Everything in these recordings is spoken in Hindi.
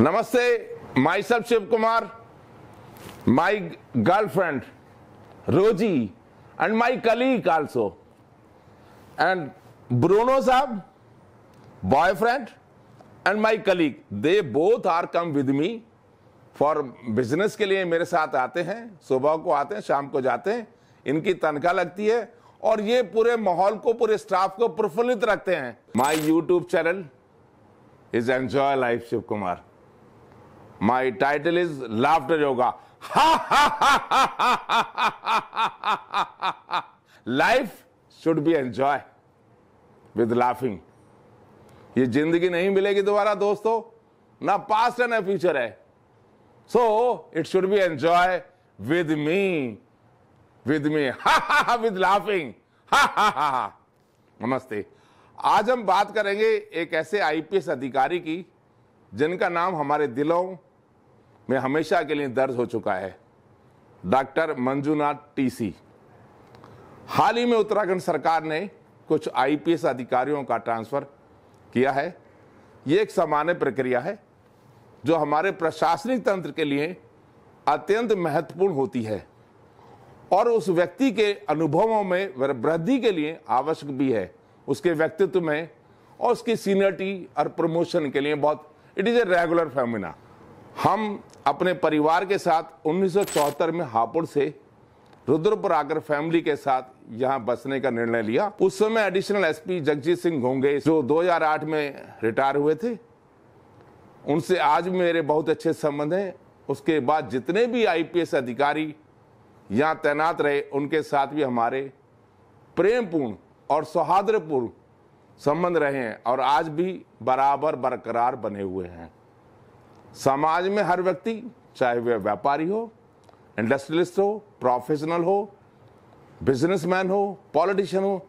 नमस्ते माई सब Shiv Kumar my girlfriend Rosy and my colleague also and Bruno साहब boyfriend and my colleague they both are come with me for business के लिए मेरे साथ आते हैं सुबह को आते हैं शाम को जाते हैं इनकी तनख्वाह लगती है और ये पूरे माहौल को पूरे स्टाफ को प्रफुल्लित रखते हैं my YouTube channel is enjoy life Shiv Kumar my title is laughter yoga life should be enjoy with laughing ये जिंदगी नहीं मिलेगी दोबारा दोस्तों ना पास्ट है ना फ्यूचर है so it should be enjoy with me with me हा विद लाफिंग हा हा हा नमस्ते आज हम बात करेंगे एक ऐसे आईपीएस अधिकारी की जिनका नाम हमारे दिलों में हमेशा के लिए दर्ज हो चुका है डॉक्टर मंजूनाथ टीसी हाल ही में उत्तराखंड सरकार ने कुछ आईपीएस अधिकारियों का ट्रांसफ़र किया है ये एक सामान्य प्रक्रिया है जो हमारे प्रशासनिक तंत्र के लिए अत्यंत महत्वपूर्ण होती है और उस व्यक्ति के अनुभवों में वृद्धि के लिए आवश्यक भी है उसके व्यक्तित्व में और उसकी सीनियरिटी और प्रमोशन के लिए बहुत it is a regular Femina हम अपने परिवार के साथ उन्नीस में हापुड़ से रुद्रपुर आकर फैमिली के साथ यहाँ बसने का निर्णय लिया उस समय एडिशनल एसपी जगजीत सिंह घोंगे जो 2008 में रिटायर हुए थे उनसे आज मेरे बहुत अच्छे संबंध हैं उसके बाद जितने भी आईपीएस अधिकारी यहाँ तैनात रहे उनके साथ भी हमारे प्रेमपूर्ण और सौहार्दपूर्ण संबंध रहे हैं और आज भी बराबर बरकरार बने हुए हैं समाज में हर व्यक्ति चाहे वह व्यापारी हो इंडस्ट्रियलिस्ट हो प्रोफेशनल हो बिजनेसमैन हो पॉलिटिशियन हो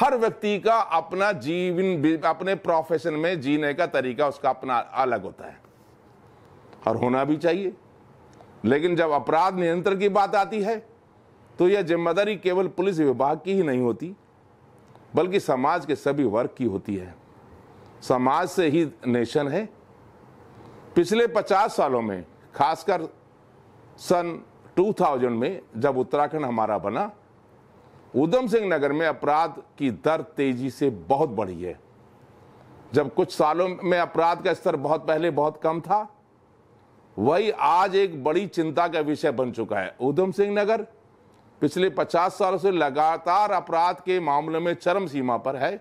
हर व्यक्ति का अपना जीवन अपने प्रोफेशन में जीने का तरीका उसका अपना अलग होता है और होना भी चाहिए लेकिन जब अपराध नियंत्रण की बात आती है तो यह जिम्मेदारी केवल पुलिस विभाग की ही नहीं होती बल्कि समाज के सभी वर्ग की होती है समाज से ही नेशन है पिछले 50 सालों में खासकर सन 2000 में जब उत्तराखंड हमारा बना उधम सिंह नगर में अपराध की दर तेजी से बहुत बढ़ी है जब कुछ सालों में अपराध का स्तर बहुत पहले बहुत कम था वही आज एक बड़ी चिंता का विषय बन चुका है उधम सिंह नगर पिछले 50 सालों से लगातार अपराध के मामले में चरम सीमा पर है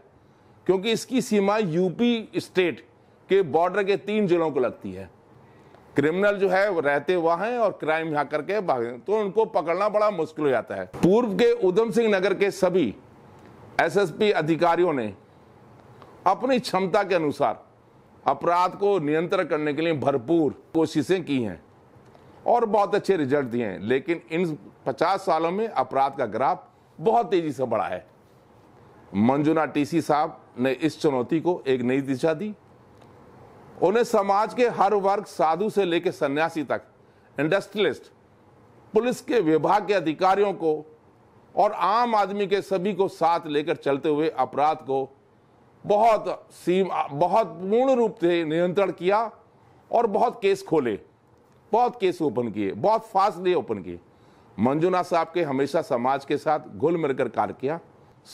क्योंकि इसकी सीमा यूपी स्टेट कि बॉर्डर के तीन जिलों को लगती है क्रिमिनल जो है वो रहते हुआ हैं और क्राइम यहाँ करके भागे तो उनको पकड़ना बड़ा मुश्किल हो जाता है पूर्व के उधम सिंह नगर के सभी एसएसपी अधिकारियों ने अपनी क्षमता के अनुसार अपराध को नियंत्रण करने के लिए भरपूर कोशिशें की हैं और बहुत अच्छे रिजल्ट दिए हैं लेकिन इन 50 सालों में अपराध का ग्राफ बहुत तेजी से बढ़ा है मंजुना टीसी साहब ने इस चुनौती को एक नई दिशा दी उन्हें समाज के हर वर्ग साधु से लेकर सन्यासी तक इंडस्ट्रियलिस्ट पुलिस के विभाग के अधिकारियों को और आम आदमी के सभी को साथ लेकर चलते हुए अपराध को बहुत सीम बहुत पूर्ण रूप से नियंत्रण किया और बहुत केस खोले बहुत केस ओपन किए बहुत फास्टली ओपन किए मंजुनाथ साहब के हमेशा समाज के साथ घुल मिलकर कार्य किया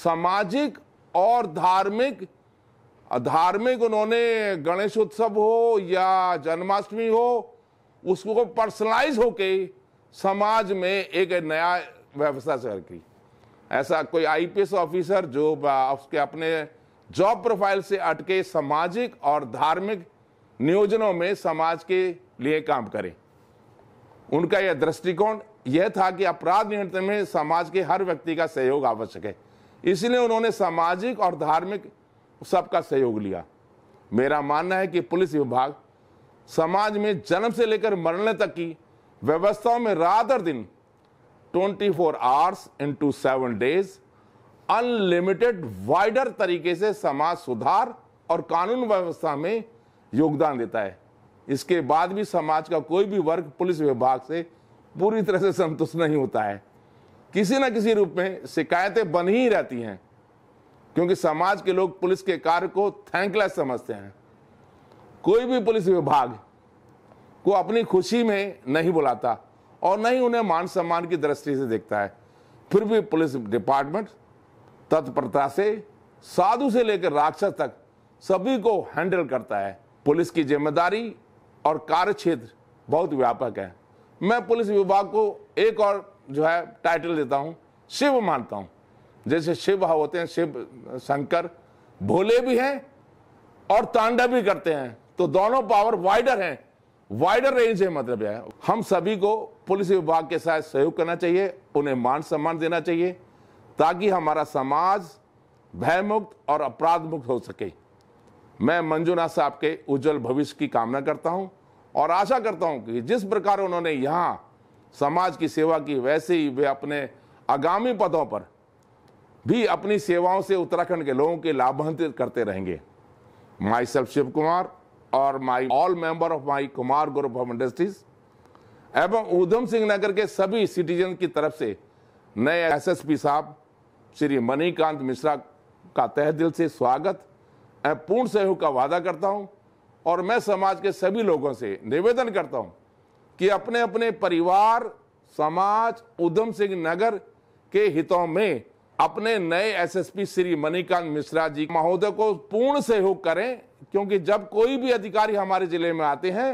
सामाजिक और धार्मिक धार्मिक उन्होंने गणेश उत्सव हो या जन्माष्टमी हो उसको पर्सनलाइज होके समाज में एक नया व्यवस्था की ऐसा कोई आईपीएस ऑफिसर जो उसके अपने जॉब प्रोफाइल से अटके सामाजिक और धार्मिक नियोजनों में समाज के लिए काम करें उनका यह दृष्टिकोण यह था कि अपराध नियंत्रण में समाज के हर व्यक्ति का सहयोग आवश्यक है इसलिए उन्होंने सामाजिक और धार्मिक सबका सहयोग लिया मेरा मानना है कि पुलिस विभाग समाज में जन्म से लेकर मरने तक की व्यवस्थाओं में रात और दिन 24 four hours into seven days unlimited wider तरीके से समाज सुधार और कानून व्यवस्था में योगदान देता है इसके बाद भी समाज का कोई भी वर्ग पुलिस विभाग से पूरी तरह से संतुष्ट नहीं होता है किसी न किसी रूप में शिकायतें बन ही रहती हैं क्योंकि समाज के लोग पुलिस के कार्य को थैंकलेस समझते हैं कोई भी पुलिस विभाग को अपनी खुशी में नहीं बुलाता और नहीं उन्हें मान सम्मान की दृष्टि से देखता है फिर भी पुलिस डिपार्टमेंट तत्परता से साधु से लेकर राक्षस तक सभी को हैंडल करता है पुलिस की जिम्मेदारी और कार्य क्षेत्र बहुत व्यापक है मैं पुलिस विभाग को एक और जो है टाइटल देता हूँ शिव मानता हूँ जैसे शिव होते हैं शिव शंकर भोले भी हैं और तांडव भी करते हैं तो दोनों पावर वाइडर हैं वाइडर रेंज है मतलब है हम सभी को पुलिस विभाग के साथ सहयोग करना चाहिए उन्हें मान सम्मान देना चाहिए ताकि हमारा समाज भयमुक्त और अपराध मुक्त हो सके मैं मंजूनाथ साहब के उज्जवल भविष्य की कामना करता हूं और आशा करता हूं कि जिस प्रकार उन्होंने यहाँ समाज की सेवा की वैसे ही वे अपने आगामी पदों पर भी अपनी सेवाओं से उत्तराखंड के लोगों के लाभान्वित करते रहेंगे माई सेल्फ शिव कुमार और my all member of my Kumar group of industries एवं ऊधम सिंह नगर के सभी सिटीजन की तरफ से नए एसएसपी साहब श्री मणिकांत मिश्रा का तह दिल से स्वागत एवं पूर्ण सहयोग का वादा करता हूं और मैं समाज के सभी लोगों से निवेदन करता हूं कि अपने अपने परिवार समाज ऊधम सिंह नगर के हितों में अपने नए एसएसपी श्री मणिकांत मिश्रा जी महोदय को पूर्ण सहयोग करें क्योंकि जब कोई भी अधिकारी हमारे जिले में आते हैं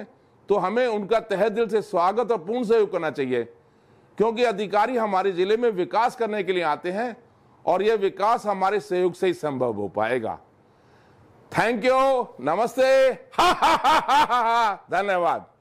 तो हमें उनका तह दिल से स्वागत और पूर्ण सहयोग करना चाहिए क्योंकि अधिकारी हमारे जिले में विकास करने के लिए आते हैं और यह विकास हमारे सहयोग से ही संभव हो पाएगा थैंक यू नमस्ते धन्यवाद